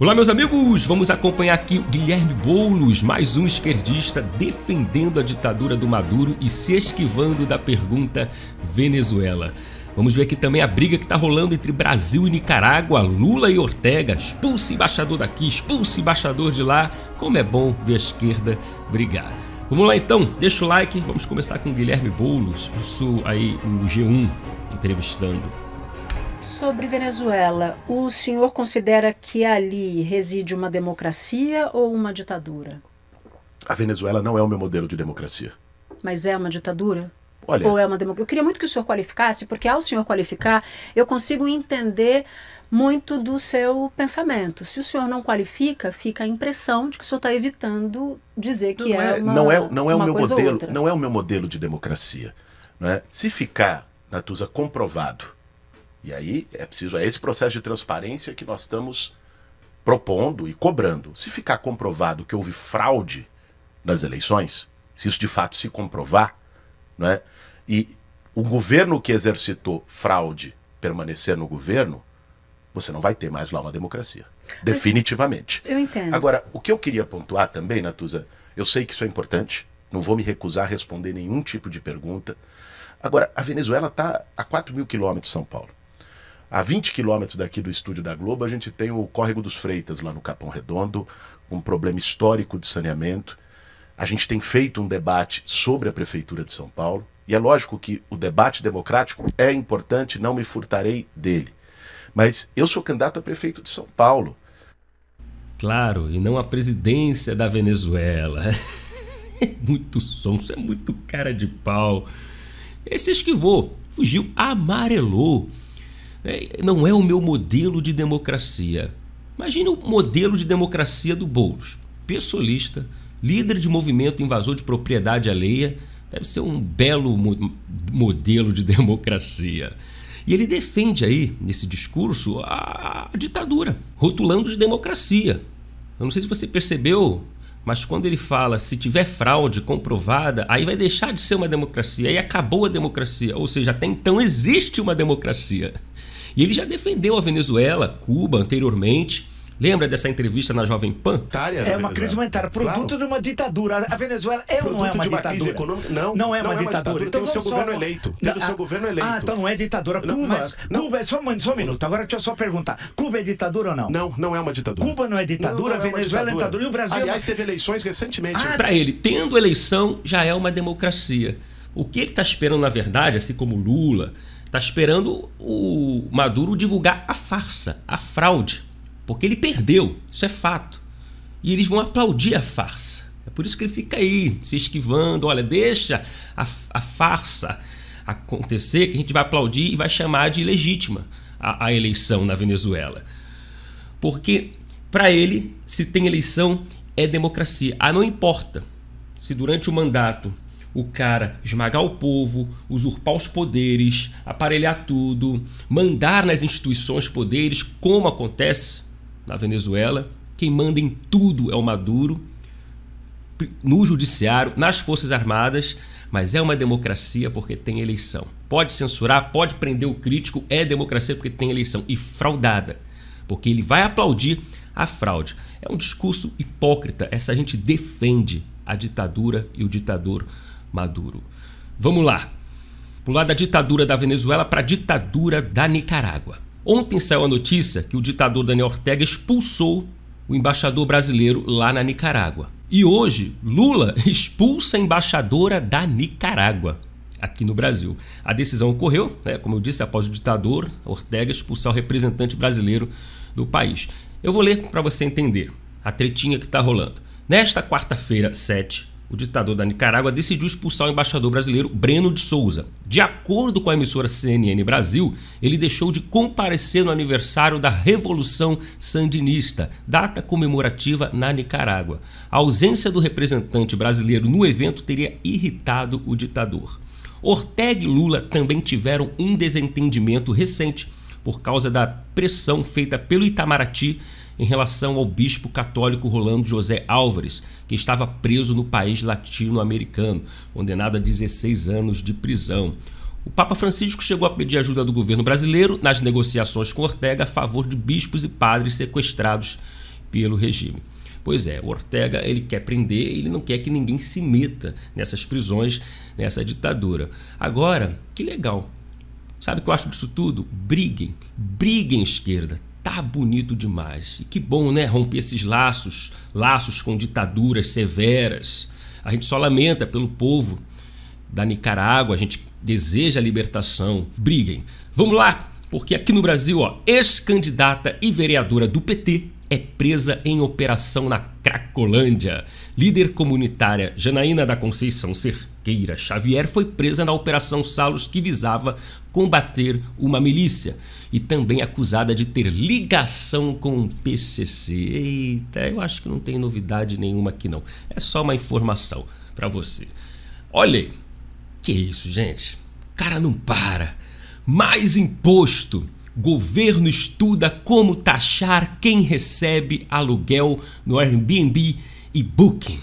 Olá, meus amigos! Vamos acompanhar aqui Guilherme Boulos, mais um esquerdista defendendo a ditadura do Maduro e se esquivando da pergunta Venezuela. Vamos ver aqui também a briga que está rolando entre Brasil e Nicarágua, Lula e Ortega. Expulse embaixador daqui, expulse embaixador de lá. Como é bom ver a esquerda brigar. Vamos lá então, deixa o like. Vamos começar com Guilherme Boulos, isso aí, o G1, entrevistando Sobre Venezuela, o senhor considera que ali reside uma democracia ou uma ditadura? A Venezuela não é o meu modelo de democracia. Mas é uma ditadura? Olha, ou é uma democracia? Eu queria muito que o senhor qualificasse, porque ao senhor qualificar, eu consigo entender muito do seu pensamento. Se o senhor não qualifica, fica a impressão de que o senhor está evitando dizer que é, é, uma coisa não é o é meu modelo não é o meu modelo de democracia, né? Se ficar Natuza comprovado e aí é preciso é esse processo de transparência que nós estamos propondo e cobrando. Se ficar comprovado que houve fraude nas eleições, se isso de fato se comprovar, né? E o governo que exercitou fraude permanecer no governo, você não vai ter mais lá uma democracia. Definitivamente. Eu entendo. Agora, o que eu queria pontuar também, Natuza, eu sei que isso é importante, não vou me recusar a responder nenhum tipo de pergunta. Agora, a Venezuela está a 4 mil quilômetros de São Paulo. A 20 quilômetros daqui do estúdio da Globo, a gente tem o Córrego dos Freitas, lá no Capão Redondo, um problema histórico de saneamento. A gente tem feito um debate sobre a Prefeitura de São Paulo, e é lógico que o debate democrático é importante, não me furtarei dele. Mas eu sou candidato a prefeito de São Paulo. Claro, e não a presidência da Venezuela. É muito sonso, é muito cara de pau. Esse esquivou, fugiu, amarelou. É, não é o meu modelo de democracia. Imagine o modelo de democracia do Boulos. Pessoalista, líder de movimento invasor de propriedade alheia, deve ser um belo mo modelo de democracia. E ele defende aí, nesse discurso, a, a ditadura, rotulando de democracia. Eu não sei se você percebeu, mas quando ele fala se tiver fraude comprovada, aí vai deixar de ser uma democracia, aí acabou a democracia. Ou seja, até então existe uma democracia. E ele já defendeu a Venezuela, Cuba anteriormente. Lembra dessa entrevista na Jovem Pan? É uma crise humanitária, produto claro. de uma ditadura. A Venezuela é ou não é uma, de uma ditadura? Crise econômica? Não, não é uma não ditadura. É uma ditadura. Então, Teve o seu só... governo eleito. Teve ah, o seu governo eleito. Ah, então não é ditadura. Não, Cuba, é não. Cuba, é só, só um minuto. Agora deixa eu só perguntar. Cuba é ditadura ou não? Não, não é uma ditadura. Cuba não é ditadura, não, não é Venezuela é, ditadura. ditadura. E o Brasil. Aliás, teve eleições recentemente. Ah, para ele, tendo eleição já é uma democracia. O que ele está esperando, na verdade, assim como Lula, Está esperando o Maduro divulgar a farsa, a fraude. Porque ele perdeu, isso é fato. E eles vão aplaudir a farsa. É por isso que ele fica aí, se esquivando. Olha, deixa a, a farsa acontecer, que a gente vai aplaudir e vai chamar de legítima a, a eleição na Venezuela. Porque, para ele, se tem eleição, é democracia. Ah, não importa se durante o mandato o cara esmagar o povo, usurpar os poderes, aparelhar tudo, mandar nas instituições poderes, como acontece na Venezuela. Quem manda em tudo é o Maduro, no judiciário, nas forças armadas, mas é uma democracia porque tem eleição. Pode censurar, pode prender o crítico, é democracia porque tem eleição e fraudada, porque ele vai aplaudir a fraude. É um discurso hipócrita, essa gente defende a ditadura e o ditador. Maduro. Vamos lá. Pular da ditadura da Venezuela para a ditadura da Nicarágua. Ontem saiu a notícia que o ditador Daniel Ortega expulsou o embaixador brasileiro lá na Nicarágua. E hoje, Lula expulsa a embaixadora da Nicarágua aqui no Brasil. A decisão ocorreu, né, como eu disse, após o ditador Ortega expulsar o representante brasileiro do país. Eu vou ler para você entender a tretinha que está rolando. Nesta quarta-feira, 7, o ditador da Nicarágua decidiu expulsar o embaixador brasileiro Breno de Souza. De acordo com a emissora CNN Brasil, ele deixou de comparecer no aniversário da Revolução Sandinista, data comemorativa na Nicarágua. A ausência do representante brasileiro no evento teria irritado o ditador. Ortega e Lula também tiveram um desentendimento recente por causa da pressão feita pelo Itamaraty em relação ao bispo católico Rolando José Álvares, que estava preso no país latino-americano, condenado a 16 anos de prisão. O Papa Francisco chegou a pedir ajuda do governo brasileiro nas negociações com Ortega a favor de bispos e padres sequestrados pelo regime. Pois é, Ortega ele quer prender, ele não quer que ninguém se meta nessas prisões, nessa ditadura. Agora, que legal. Sabe o que eu acho disso tudo? Briguem, briguem esquerda, tá bonito demais. E que bom, né? Romper esses laços, laços com ditaduras severas. A gente só lamenta pelo povo da Nicarágua, a gente deseja a libertação. Briguem. Vamos lá, porque aqui no Brasil, ó, ex-candidata e vereadora do PT, é presa em operação na Cracolândia. Líder comunitária Janaína da Conceição Cerqueira Xavier foi presa na Operação Salos que visava combater uma milícia e também acusada de ter ligação com o PCC. Eita, eu acho que não tem novidade nenhuma aqui não. É só uma informação para você. Olha, que isso, gente? O cara não para. Mais imposto Governo estuda como taxar quem recebe aluguel no Airbnb e Booking.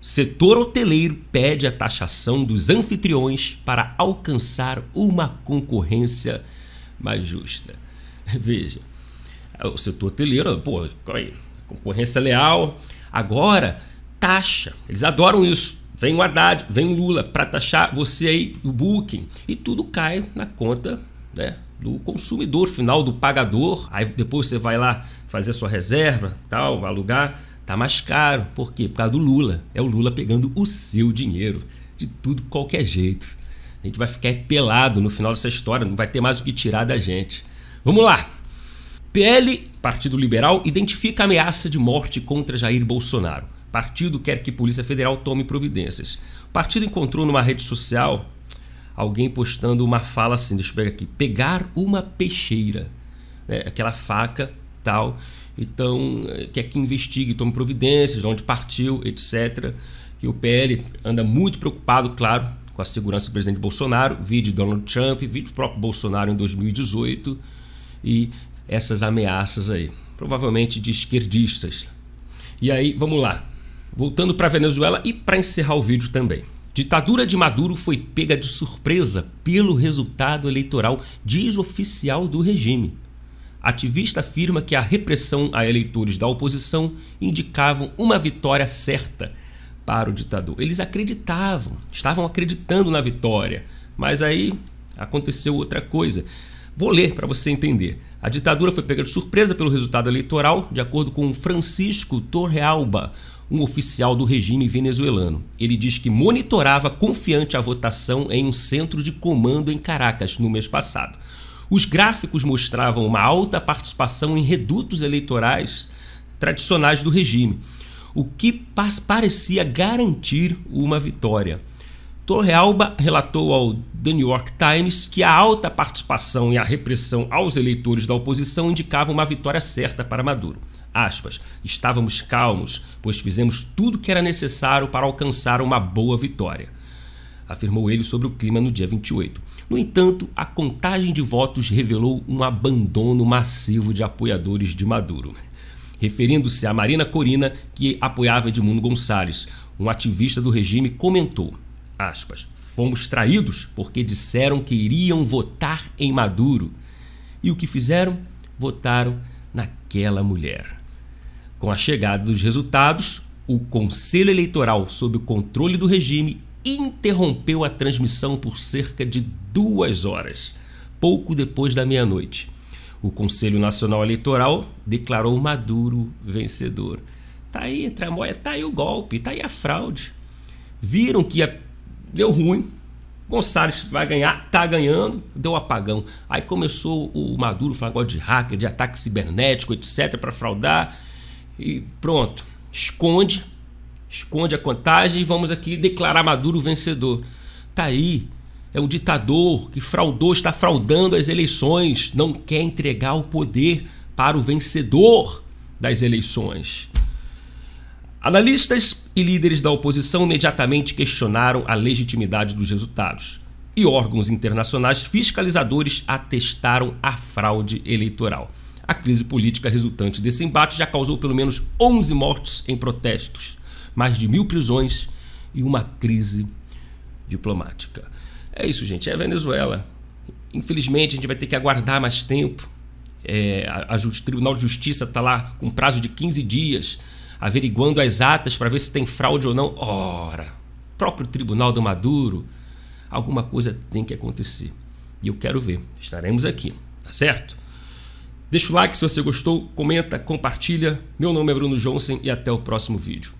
Setor hoteleiro pede a taxação dos anfitriões para alcançar uma concorrência mais justa. Veja, o setor hoteleiro, pô, concorrência leal, agora taxa. Eles adoram isso. Vem o Haddad, vem o Lula para taxar você aí, o Booking, e tudo cai na conta né, do consumidor final, do pagador. Aí depois você vai lá fazer a sua reserva, tal, alugar, tá mais caro. Por quê? Por causa do Lula. É o Lula pegando o seu dinheiro, de tudo, qualquer jeito. A gente vai ficar pelado no final dessa história, não vai ter mais o que tirar da gente. Vamos lá! PL, Partido Liberal, identifica ameaça de morte contra Jair Bolsonaro. Partido quer que Polícia Federal tome providências. O partido encontrou numa rede social alguém postando uma fala assim, deixa eu pegar aqui, pegar uma peixeira, né? aquela faca tal, então eh, quer que investigue, tome providências, de onde partiu, etc. Que o PL anda muito preocupado, claro, com a segurança do presidente Bolsonaro, vídeo Donald Trump, vídeo do próprio Bolsonaro em 2018 e essas ameaças aí, provavelmente de esquerdistas. E aí, vamos lá. Voltando para a Venezuela e para encerrar o vídeo também. Ditadura de Maduro foi pega de surpresa pelo resultado eleitoral, diz oficial do regime. Ativista afirma que a repressão a eleitores da oposição indicavam uma vitória certa para o ditador. Eles acreditavam, estavam acreditando na vitória, mas aí aconteceu outra coisa. Vou ler para você entender. A ditadura foi pega de surpresa pelo resultado eleitoral, de acordo com Francisco Torrealba, um oficial do regime venezuelano. Ele diz que monitorava confiante a votação em um centro de comando em Caracas no mês passado. Os gráficos mostravam uma alta participação em redutos eleitorais tradicionais do regime, o que parecia garantir uma vitória. Torrealba relatou ao The New York Times que a alta participação e a repressão aos eleitores da oposição indicavam uma vitória certa para Maduro aspas, estávamos calmos, pois fizemos tudo que era necessário para alcançar uma boa vitória, afirmou ele sobre o clima no dia 28. No entanto, a contagem de votos revelou um abandono massivo de apoiadores de Maduro, referindo-se a Marina Corina, que apoiava Edmundo Gonçalves. Um ativista do regime comentou: aspas, "Fomos traídos porque disseram que iriam votar em Maduro. E o que fizeram? Votaram naquela mulher. Com a chegada dos resultados, o Conselho Eleitoral, sob o controle do regime, interrompeu a transmissão por cerca de duas horas, pouco depois da meia-noite. O Conselho Nacional Eleitoral declarou Maduro vencedor. Tá aí, Tramoia, tá aí o golpe, tá aí a fraude. Viram que ia... deu ruim. Gonçalves vai ganhar, tá ganhando, deu um apagão. Aí começou o Maduro falar de hacker, de ataque cibernético, etc, para fraudar e pronto. Esconde, esconde a contagem e vamos aqui declarar Maduro vencedor. Tá aí. É um ditador que fraudou, está fraudando as eleições, não quer entregar o poder para o vencedor das eleições. Analistas e líderes da oposição imediatamente questionaram a legitimidade dos resultados e órgãos internacionais fiscalizadores atestaram a fraude eleitoral. A crise política resultante desse embate já causou pelo menos 11 mortes em protestos, mais de mil prisões e uma crise diplomática. É isso, gente. É a Venezuela. Infelizmente, a gente vai ter que aguardar mais tempo. É, a, a, o Tribunal de Justiça está lá com prazo de 15 dias, averiguando as atas para ver se tem fraude ou não. Ora, próprio Tribunal do Maduro, alguma coisa tem que acontecer. E eu quero ver. Estaremos aqui, tá certo? Deixa o like se você gostou, comenta, compartilha. Meu nome é Bruno Johnson e até o próximo vídeo.